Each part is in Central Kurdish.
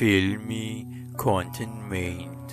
فیلمی کۆنتن میند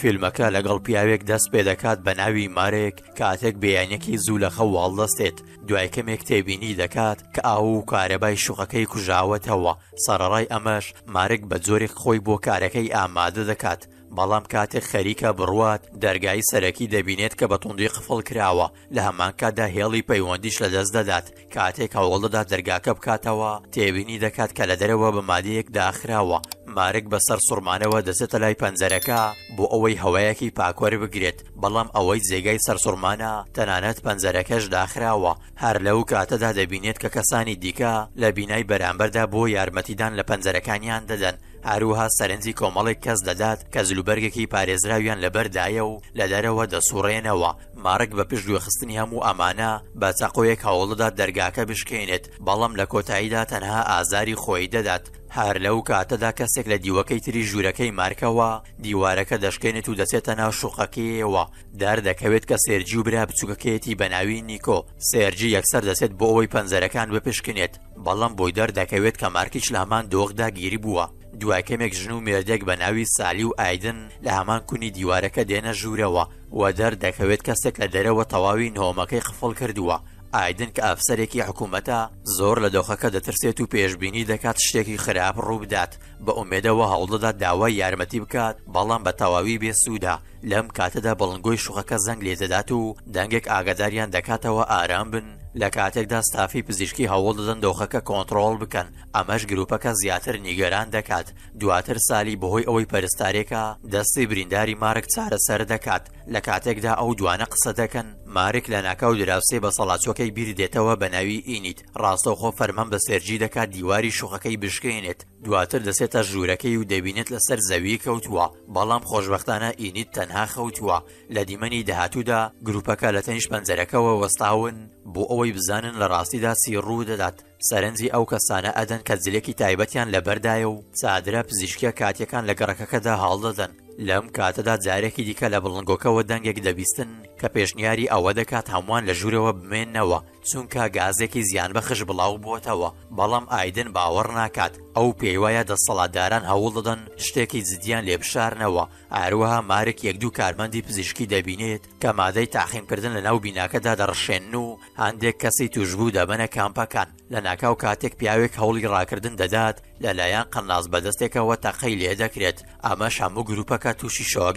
فیلمەکە لەگەڵ پیاوێک دەست پێ دەکات بە ناوی مارێک کاتێک بەیانەکی زوو لە خەواڵ دەستێت دوای کەمێک تێبینی دەکات کە ئاو و کارەبای شوقەکەی کوژاوەتەوە سەرڕای ئەمەش مارێک بە جۆری خۆی بۆ کارەکەی ئامادە دەکات بەڵام کاتێک خەریکە بڕوات دەرگای سەرەکی دەبینێت کە بە توندی قفڵ کراوە لە هەمانکەدا هێڵی پەیوەندیش لەدەست دەدات کاتێک هەوڵدەدا دەرگاکە بکاتەوە تێبینی دەکات کە لە دەرەوە بە مادەیەک داخراوە مارک بەسەر سوورمانەوە دەچێتە لای پەنجەرەکە بۆ ئەوەی هەوایەکی پاکۆری بگرێت بەڵام ئەوەی جێگای سەر سوورمانە تەنانەت پەنجەرەکەش داخراوە هەر لەو کاتەدا دەبینێت کە کەسانی دیکە لە بینای بەرامبەردا بۆ یارمەتیدان لە پەنجەرەکانیان دەدەن هەروها سەرنجی کۆمەڵێک کەس دەدات کە زلوبەرگێکی پارێزراویان لەبەردایە و لە دەرەوە دەسوڕێنەوە مارک بە پشت دوێخستنی هەموو ئەمانە بە چاقۆیەک هەوڵدا دەرگاکە بشکێنێت بەڵام لە کۆتاییدا تەنها ئازاری خۆی دەدات هەر لەو کاتەدا کەسێک لە دیوەکەی تری ژوورەکەی مارکەوە دیوارەکە دەشکێنێت و دەچێتە ناو شوقەکەیەوە دار دەکەوێت کە سێرجی و برا بچووکەکەیەتی بەناوی نیکۆ سێرجی یەکسەر دەچێت بۆ ئەوەی پەنجەرەکان بپشکنێت بەڵام بۆی دەردەکەوێت کە مارکیش لامان دۆغدا گیری بووە دوایکەمێک ژن و مێردێک بە ناوی سالی و ئایدن لە هەمان کونی دیوارەکە دێنە ژوورەوە و دەر دەکەوێت کەسێک لە دەرەوە تەواوی نۆمەکەی خفڵ کردووە ئایدن کە ئەفسەرێکی حکوومەتە زۆر لە دۆخەکە دەترسێت و پێشببینی دەکات شتێکی خراپ ڕووبدات بە ئومێدەوە هەوڵدەدا داوای یارمەتی بکات بەڵام بە تەواوی بێسوودا لەم کاتەدا بەڵنگۆی شوخەکە زەنگ لێدەدات و دەنگێک ئاگاداریان دەکاتەوە ئارام بن لە کاتێکدا ستافی پزیشکی هەوڵ دەدەن دۆخەکە کۆنتترۆل بکەن ئەمەش گرروپەکە زیاتر نیگەران دەکات دواتر سالی بەهۆی ئەوەی پەرستارێکە دەستی برینداری مارک چارەسەر دەکات لە کاتێکدا ئەو دوانە قسە دەکەن مارک لە ناکاو دراوسێ بە سەڵاتچۆکەی بیردێتەوە بە ناوی ئینیت ڕاستەوخۆ فەرمان بە سێرجی دەکات دیواری شوخەکەی بشکێنێت دواتر دەسێتە ژوورەکەی و دەبینێت لەسەر زەوی کەوتووە بەڵام خۆشببختانە ئینیت تەنها خەوتووە لە دیمەنی داهاتوودا گروپەکە لە تەنیش پەنجەرەکەەوە وەستاون بۆ ئەوەی بزانن لە ڕاستیدا سیڕوو دەدات سەرنجی ئەو کەسانە ئەدەن کە زلێکی تایبەتیان لەبەردایە و چادرە پزیشکە کاتیەکان لە گەڕەکەەکەدا هەڵدەدەن لەم کاتەدا جارێکی دیکە لە بڵنگۆکەوە دەنگێک دەبیستن کە پێشنیاری ئەوە دەکات هەمووان لە ژوورەوە بمێنەوە چونکە گازێکی زیان بەخش بڵاو بۆتەوە بەڵام ئایدن باوەڕ ناکات ئەو پێیواە دەسەڵاتداران هەوڵ دەدەن شتێکی جدیان لێ بشارنەوە ئاروەها مارێک یەک دوو کارمەندی پزیشکی دەبینێت کە مادەی تاخیمکردن لە ناو بیناکەدا دەڕشێن و هەندێک کەسی توشببوو دەبەنە کامپەکان لە ناکاو کاتێک پیاوێک هەوڵی ڕاکردن دەدات لەلایەن قەناز بەدەستێکەوە تەقەی لێ دەکرێت ئەمە شامو گروپەکە توشی و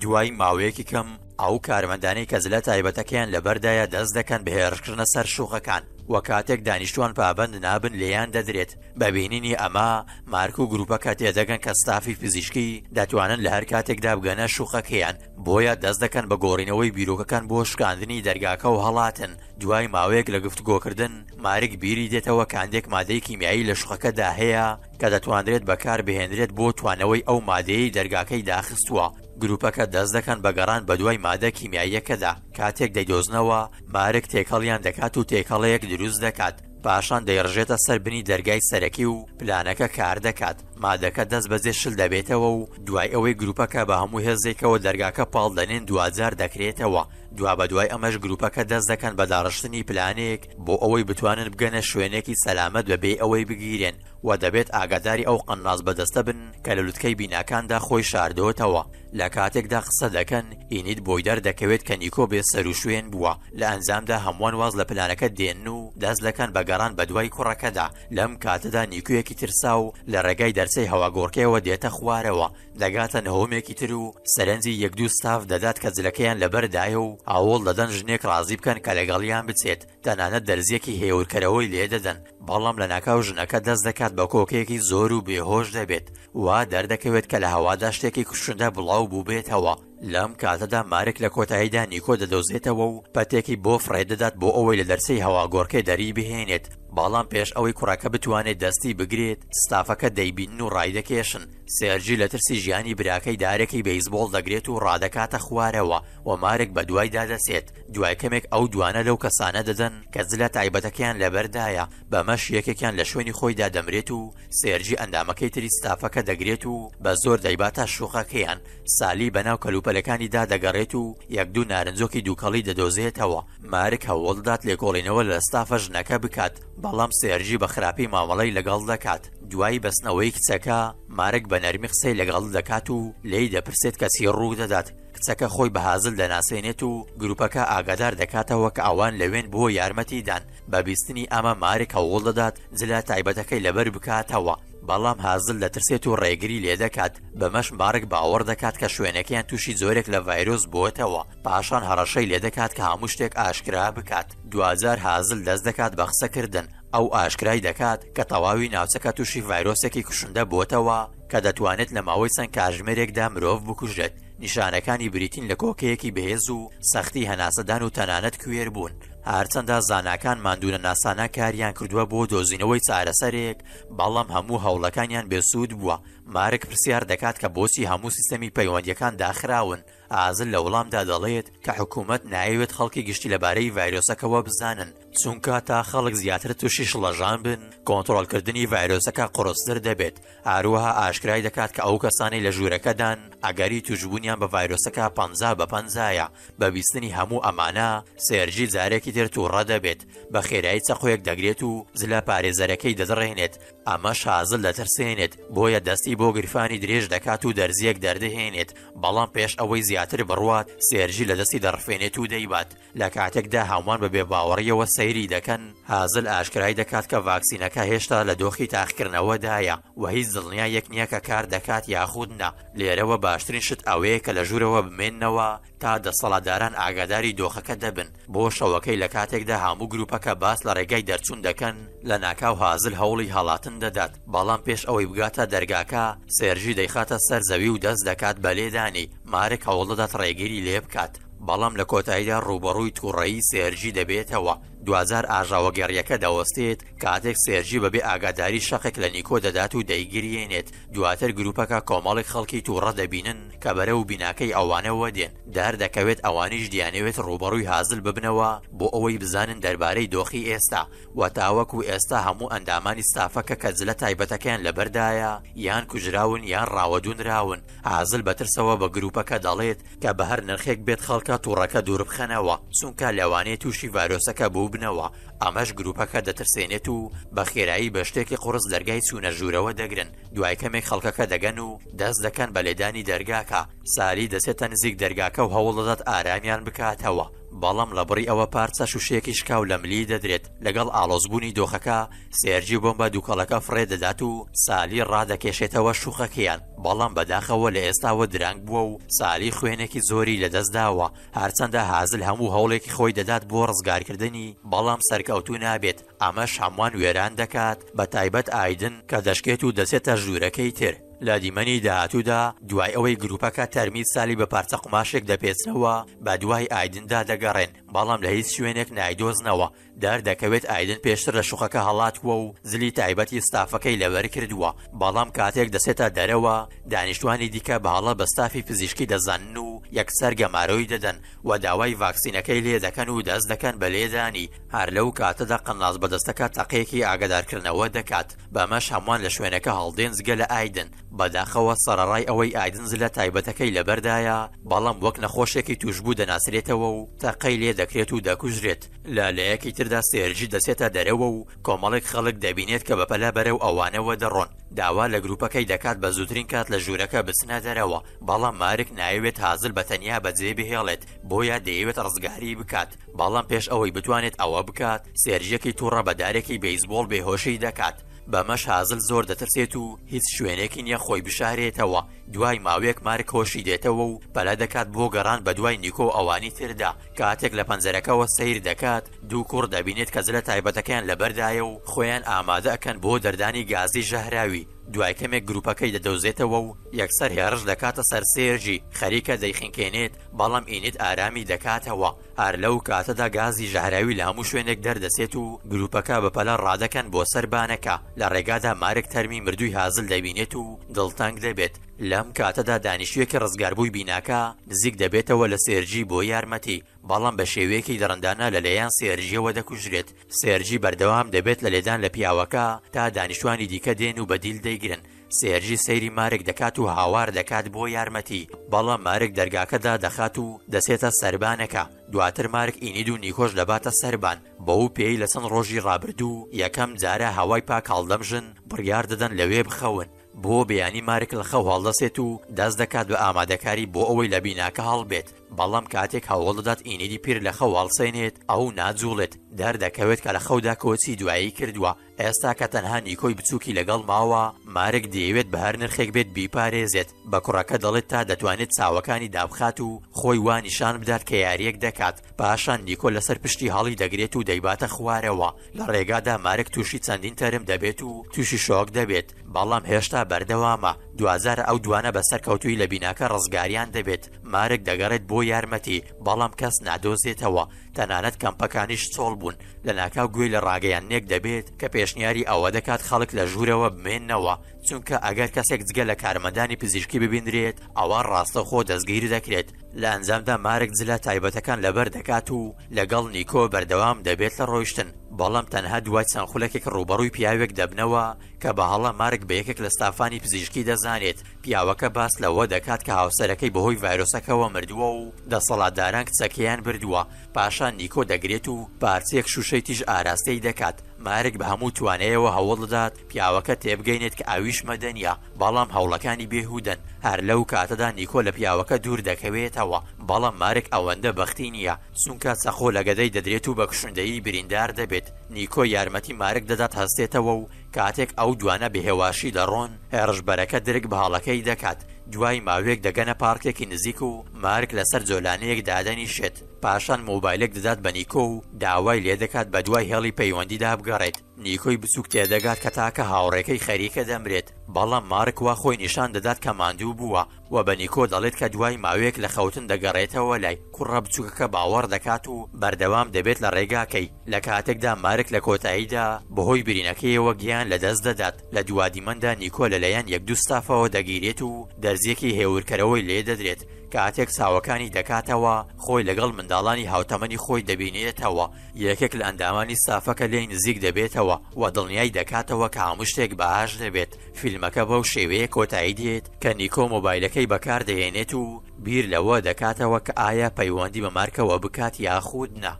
دوای ماوەیەکی کەم ئەو کارمەندانی کە زلە تایبەتەکەیان لەبەردایە دەست دەکەن بە هێرشکردنە سەر شوخەکان وە کاتێک دانیشتوان پابند نابن لێیان دەدرێت بەبینینی ئەمە مارک و گروپەکە تێدەگەن کە ستافی پزیشکی دەتوانن لە هەر کاتێکدا بگەنە شوخەکەیان بۆیە دەست دەکەن بە گۆڕینەوەی بیرروکەکان بۆ شکاندنی دەرگاکە و هەڵاتن دوای ماوەیەک لە گفتگۆکردن مارک بیری دێتەوە کاندێک مادەی کیمیایی لە شوخەکەدا هەیە کە دەتواندرێت بەکار بهێنرێت بۆ توانەوەی ئەو مادەیە دەرگاکەی داخستووە گروپەکە دەست دەکەن بە گەڕان بە دوای مادە کیمیاییەکەدا کاتێک دەیدۆزنەوە مارک تێکەڵیان دەکات و تێکەڵەیەک دروست دەکات پاشان دەیڕژێتە سربنی دەرگای سەرەکی و پلانەکە کار دەکات مادەکە دەست بەجێ شل دەبێتەوە و دوای ئەوەی گروپەکە بە هەموو هێزێکەوە دەرگاکە پاڵ دەنێن دوجار دەکرێتەوە دوا بە دوای ئەمەش گروپەکە دەست دەکەن بە داڕشتنی پلانێک بۆ ئەوەی بتوانن بگەنە شوێنێکی سەلامەت بەبێ ئەوەی بگیرێن و دەبێت ئاگاداری ئەو قەنناز بەدەستە بن کە لە لوتکەی بیناکاندا خۆی شاردۆتەوە لە کاتێکدا قسە دەکەن ئینیت بۆی دەردەکەوێت کە نیکۆ بێ سەر و شوێن بووە لە ئەنجامدا هەمووان واز لە پلانەکە دێن و دەستلەکەن بە گەڕان بە دوای کوڕەکەدا لەم کاتەدا نیکویەکی ترسا و لە ڕێگای دەرسەی هەواگۆڕکەوە دێتە خوارەوە دەگاتە نەهۆمێکی تر و سەرنجی یەک دوو ستاف دەدات کە جلەکەیان لەبەردایە و ئاوڵ دەدەن ژنێک ڕازی بکەن کە لەگەڵیان بچێت تەنانەت دەرزیەکی هێورکەرەوەی لێدەدەن بەڵام لە ناکاو ژنەکە دەست دەکات بە کۆکێکی زۆر و بێهۆش دەبێت وا دەردەکەوێت کە لە هەوادا شتێکی کوشندە بڵاو بوو بێتەوە لەم کاتەدا مارێک لە کۆتاییدا نیکۆ دەدۆزێتەوە و پەتێکی بۆ فڕێدەدات بۆ ئەوەی لە دەرسەی هەواگۆڕکەی دەری بهێنێت بەڵام پێش ئەوەی کوڕەکە بتوانێت دەستی بگرێت ستافەکە دەیبین و ڕای دەکێشن سێرجی لە ترسی ژیانی براکەی دارێکی بەیسبۆڵ دەگرێت و ڕادەکاتە خوارەوە و مارێک بە دوای دادەسێت دوای کەمێک ئەو دوانە لەو کەسانە دەدەن کە زلە تایبەتەکەیان لەبەردایە بەمەش یەکێکیان لە شوێنی خۆیدا دەمرێت و سێرجی ئەندامەکەی تری ستافەکە دەگرێت و بە زۆر دەیباتە شوخەکەیان سالی بەناو کەلوپەلەکانیدا دەگەڕێت و یەک دوو نارنجۆکی دووکەڵی دەدۆزێتەوە مارک هەوڵدات لێکۆڵینەوە لە ستافە ژنەکە بکات بەڵام سێرجی بە خراپی مامەڵی لەگەڵ دەکات دوای بەستنەوەی کچەکە مارک بە نەرمی قسەی لەگەڵ دەکات و لی دەپرسێت کەسی ڕوو دەدات کچەکە خۆی بە حازل دەناسێنێت و گروپەکە ئاگادار دەکاتەوە کە ئەوان لەوێن بۆ یارمەتیدان بە بیستنی ئەمە مارێک هەوڵ دەدات جلا تایبەتەکەی لەبەر بکاتەوە بەڵام حازل دەترسێت و ڕێگری لێدەکات بەمەش مارک باوەڕ دەکات کە شوێنەکەیان تووشی زۆرێک لە ڤایرۆس بۆتەوە پاشان هەڕەشەی لێدەکات کە هەموو شتێک ئاشکرا بکات دوزار حازل دەست دەکات بە قسەکردن ئەو ئاشکرای دەکات کە تەواوی ناوچەکە تووشی ڤایرۆسێکی کوشندە بۆتەوە کە دەتوانێت لە ماوەی چەند کاژمێرێکدا مرۆڤ بکوژێت نیشانەکانی بریتین لە کۆکەیەکی بەهێز و سەختی هەناسەدان و تەنانەت کوێر بوون هەرچەندە زانکان مادونە ناسانە کاریان کردووە بۆ دۆزینەوەی چارەسەرێک بەڵام هەموو هەوڵەکانیان بێسوود بووە مارک پرسیار دەکات کە بۆچی هەموو سیستەمی پەیوەندیەکان داخراون ئازل لە وڵامدا دەڵێت کە حکوومەت نایوێت خەڵکی گشتی لەبارەی ڤایرۆسەکەەوە بزانن چونکە تا خەڵک زیاتر تووشیش لەژان بن کۆنتترۆلکردنی ڤایرۆسەکە قڕستر دەبێت ئاروها ئاشکرای دەکات کە ئەو کەسانی لە ژوورەکەدان ئەگەری توژبوونیان بە ڤایرۆسەکە پ بە پەنجایە بە بیستنی هەموو ئەمانە سێرجی جارێکی تر تو ڕەدەبێت بە خێرایی چەخۆیەک دەگرێت و زلە پارێزەرەکەی دەدەڕێنێت ئەمە شازل دەترسێنێت بۆیە دەستی کاری بۆ گرفانی درێژ دەکات و دەرزیەک دەردەهێنێت بەڵام پێش ئەوەی زیاتر بڕوات سێرژی لە دەستی دەڕفێنێت و دەیبات لە کاتێکدا هاومان بە بێباوەڕیەوە سەیری دەکەن حازل ئاشکرای دەکات کە ڤاکسینەکە هێشتا لە دۆخی تاخکردنەوەدایە و هیچ دڵنیایەک نییە کە کار دەکات یاخودنا لێرەوە باشترین شت ئەوەیە کە لە ژوورەوە بمێنەوە تا دەسەڵاتداران ئاگاداری دۆخەکە دەبن بۆ شەوەکەی لە کاتێکدا هەموو گروپەکە باس لە ڕێگای دەرچوون دەکەن لە ناکاو حازل هەوڵی هەڵاتن دەدات بەڵام پێش ئەوەی بگاتە دەرگاکە ئەدا سێرژی دەیخاتە سەرزەوی و دەست دەکات بە لێدانی مارک هەوڵدەدات ڕێگیری لێ بکات بەڵام لە کۆتاییدا ڕوبەڕووی تووڕەیی سێرجی دەبێتەوە دوزار ئاژاوە گەڕیەکە دەوەستێت کاتێک سێژی بەبێ ئاگاداری شەقێک لە نیکۆ دەدات و دەیگیرێنێت دواتر گرروپەکە کۆمەڵێک خەڵکی تووڕە دەبینن کە بەرە و بیناکەی ئەوانەوە دێن دار دەکەوێت ئەوانیش دیانەوێت ڕوبەڕووی حازل ببنەوە بۆ ئەوەی بزانن دەربارەی دۆخی ئێستا و تاوەکو ئێستا هەموو ئەندامانی ستافەکە کە جلە تایبەتەکەیان لەبەردایە یان کوژراون یان ڕاوەدونراون حازل بەترسەوە بە گرروپەکە دەڵێت کە بە هەر نرخێک بێت خەڵکە تووڕەکە دوور بخەنەوە سونکە لەوانێت تووشی ڤایرۆسەکە بوو بنەوە ئەمەش گروپەکە دەترسێنێت و بە خێرایی بە شتێکی قرس دەرگای چوونە ژوورەوە دەگرن دوای کەمێک خەڵکەکە دەگەن و دەست دەکەن بە لێدانی دەرگاکە ساری دەسێتە نزیک دەرگاکە و هەوڵ دەدات ئارامیان بکاتەوە بەڵام لە بڕی ئەوە پارچە شوشەیەکی شکاو لە ملی دەدرێت لەگەڵ ئالۆزبوونی دۆخەکە سێرجی بۆمبە دووکەڵەکە فڕێ دەدات و سالی ڕادەکێشێتەوە شوخەکەیان بەڵام بەداخەوە لە ئێستاوە درانگ بووە و سالی خوێنێکی زۆری لەدەستداوە هەرچەندە حازل هەموو هەوڵێکی خۆی دەدات بۆ ڕزگارکردنی بەڵام سەرکەوتو نابێت ئەمەش هەمووان وێران دەکات بە تایبەت ئایدن کە دەشکێت و دەسێتە ژوورەکەی تر لە دیمەنی داهاتوودا دوای ئەوەی گروپەکە تەرمید سالی بە پارچە قماشێک دەپێچنەوە بە دوای ئایدندا دەگەڕێن بەڵام لە هیچ شوێنێک نایدۆزنەوە دار دەکەوێت ئایدن پێشتر لە شوخەکە هەڵاتوە و زلی تایبەتی ستافەکەی لەوەری کردووە بەڵام کاتێک دەسێتە دەرەوە دانیشتوانی دیکە بەڵە بەستافی پزیشکی دەزانن و یەکسەر گەمارەوەی دەدەن و داوای ڤاکسینەکەی لێ دەکەن و دەست دەکەن بە لێدانی هەر لەو کاتەدا قناز بەدەستەکە تەقێکی ئاگدارکردنەوە دەکات بەمەش هەمووان لە شوێنەکە هەڵدێنزگە لە ئایدن بەداخەوە سەرڕای ئەوەی ئایدنز لە تایبەتەکەی لەبەردایە بەڵام وەک نەخۆشێکی توشببوو دەناسرێتەوە و تەقەی لێ دەکرێت و دەکوژرێت لە لەیەکی تردا سێرجی دەسێتە دەرەوە و کۆمەڵێک خەڵک دەبینێت کە بەپەلا بەرەو ئەوانەوە دەڕۆن داوا لە گروپەکەی دەکات بە زووترین کات لە ژوورەکە بچنە دەرەوە بەڵام مارک نایوێت حازل بە تەنیا بەجێ بهێڵێت بۆیە دەیەوێت ڕزگاری بکات بەڵام پێش ئەوەی بتوانێت ئەوە بکات سێرجەکی تووڕە بەدارێکی بەیسبۆل بێهۆشی دەکات بەمەش حازل زۆر دەترسێت و هیچ شوێنێکی نییە خۆی بشارێتەوە دوای ماوەیەک مارکۆشی دێتەوە و پەلە دەکات بۆ گەڕان بە دوای نیکۆ ئەوانی تردا کاتێک لە پەنجەرەکەەوە سیر دەکات دوو کوڕ دەبینێت کە زلە تایبەتەکەیان لەبەردایە و خۆیان ئامادە ئەەکەن بۆ دەردانی گازی ژەهراوی دوای کەمێک گروپەکەی دەدەوزێتەوە و یەکسەر هێرش دەکاتە سەرسێرجی خەریکە دەیخینکێنێت بەڵام ئینیت ئارامی دەکاتەوە ئار لەو کاتەدا گازی ژەهراوی لە هەموو شوێنێک دەردەسێت و گروپەکە بەپەلە ڕادەکەن بۆ سەربانەکە لە ڕێگادا مارک تەرمی مردووی هازل دەبینێت و دڵتەنگ دەبێت لەم کاتەدا دانیشتوێکی ڕزگاربووی بیناکە نزیک دەبێتەوە لە سێرجی بۆ یارمەتی بەڵام بە شێوەیەکی دەڕندانە لەلایەن سێرجیەوە دەکوژرێت سێرجی بەردەوام دەبێت لە لێدان لە پیاوەکە تا دانیشتوانی دیکە دێن و بەدیل دەیگرن سێرجی سەیری مارێک دەکات و هاوار دەکات بۆ یارمەتی بەڵام مارێک دەرگاکەدا دەخات و دەسێتە سربانەکە دواتر مارک ئینید و نیکۆش دەباتە سربان بە و پێی لە چەند ڕۆژی ڕابردوو یەکەم جارە هەوای پاکاڵدەمژن بڕیار دەدەن لەوێ بخەون بۆ بەیانی مارک لە خەو هەڵدەسێت و دەست دەکات بە ئامادەکاری بۆ ئەوەی لە بیناکە هەڵبێت بەڵام کاتێک هەوڵ دەدات ئینیدی پیر لە خەواڵسێنێت ئەو ناجوڵێت دەردەکەوێت کە لە خەودا کۆچی دوایی کردووە ئێستا کە تەنها نیکۆی بچووکی لەگەڵ ماوە مارێک دەیەوێت بە هەر نرخێک بێت بیپارێزێت بە کوڕەکە دەڵێت تا دەتوانێت چاوەکانی دابخات و خۆی وانیشان بدات کە یاریەک دەکات پاشان نیکۆ لەسەر پشتی هەڵی دەگرێت و دەیباتە خوارەوە لە ڕێگادا مارێک تووشی چەندین تەرم دەبێت و تووشی شۆک دەبێت بەڵام هێشتا بەردەوامە دوازار ئەو دوانە بەسەر کەوتوی لە بیناکە ڕزگاریان دەبێت مارک دەگەڕێت بۆ یارمەتی بەڵام کەس نادۆزێتەوە تەنانەت کەمپەکانیش چۆڵ بوون لە ناکاو گوێی لە ڕاگەیان نێک دەبێت کە پێشنیاری ئەوە دەکات خەڵک لە ژوورەوە بمێنەوە چونکە ئەگەر کەسێک جگە لە کارمەدانی پزیشکی ببیندرێت ئەوە ڕاستەخۆ دەستگیری دەکرێت لە ئەنجامدا مارک جلە تایبەتەکان لەبەر دەکات و لەگەڵ نیکۆ بەردەوام دەبێت لە ڕۆیشتن بەڵام تەنها دوای چەند خولەکێک ڕوبەڕووی پیاوێک دەبنەوە کە بە هەڵە مارک بە یەکێک لە ستافانی پزیشکی دەزانێت پیاوەکە باس لەوە دەکات کە هاوسەرەکەی بەهۆی ڤایرۆسەکەەوە مردووە و دەسەڵاتداران کچەکەیان بردووە پاشا پاشان نیکۆ دەگرێت و پارچێک شوشەی تیژ ئاراستەی دەکات مارک بە هەموو توانەیەوە هەوڵ دەدات پیاوەکە تێبگەینێت کە ئاویش مەدەنیا بەڵام هەوڵەکانی بێهودن هەر لەو کاتەدا نیکۆ لە پیاوەکە دوور دەکەوێتەوە بەڵام مارک ئەوەندە بەختی نییە سونکە سەخۆ لەگەدەی دەدرێت و بە کوشندایی بریندار دەبێت نیکۆ یارمەتی مارک دەدات هەستێتەوە و کاتێک ئەو دوانە بەهێواشی دەڕۆن هێرشبەرەکە درک بە هاڵەکەی دەکات دوای ماوێک دەگەنە پارکێکی نزیک و مارک لەسەر جۆلانەیەک دادەنی شێت پاشان مۆبایلێک دەدات بە نیکۆ و داوای لێ دەکات بە دوای هێڵی پەیوەندی دابگەڕێت نیکۆی بچووک تێدەگات کە تاکە هاوڕێکەی خەریکە دەمرێت بەڵام مارک وا خۆی نیشان دەدات کە ماندوو بووە و بە نیکۆ دەڵێت کە دوای ماوەیەک لە خەوتن دەگەڕێتەوە لای کوڕە بچووکەکە باوەڕ دەکات و بەردەوام دەبێت لە ڕێگاکەی لە کاتێکدا مارک لە کۆتاییدا بەهۆی برینەکەیەوە گیان لەدەست دەدات لە دوادیمەدا نیکۆ لەلایەن یەک دوستافەوە دەگیرێت و دەرزیەکی هێورکەرەوەی لێ دەدرێت کاتێک ساوەکانی دەکاتەوە خۆی لەگەڵ منداڵانی هاوتەمەنی خۆی دەبینێتەوە یەکێک لە ئەندامانی سافەکە لێی نزیک دەبێتەوە و دڵنیای دەکاتەوە کە هەموو شتێک بەهاش دەبێت فیلمەکە بەو شێوەیە کۆتایی دێت کە نیکۆ مۆبایلەکەی بەکاردەهێنێت و بیر لەوە دەکاتەوە کە ئایا پەیوەندی بە مارکەوە بکات یاخود نە.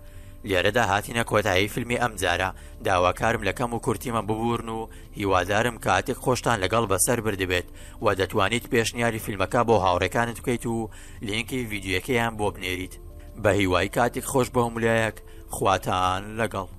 لێرەدا هاتینە کۆتایی فیلمی ئەم جارە داواکارم لەکەم و کورتیمە ببورن و هیوادارم کاتێک خۆشتان لەگەڵ بەسەر بردبێت و دەتوانیت پێشنیاری فیلمەکە بۆ هاوڕەکانت بکەیت و لینکی ڤیددیوەکەیان بۆ بنێریت بە هیوای کاتێک خۆش بە مولایەک خواتان لەگەڵ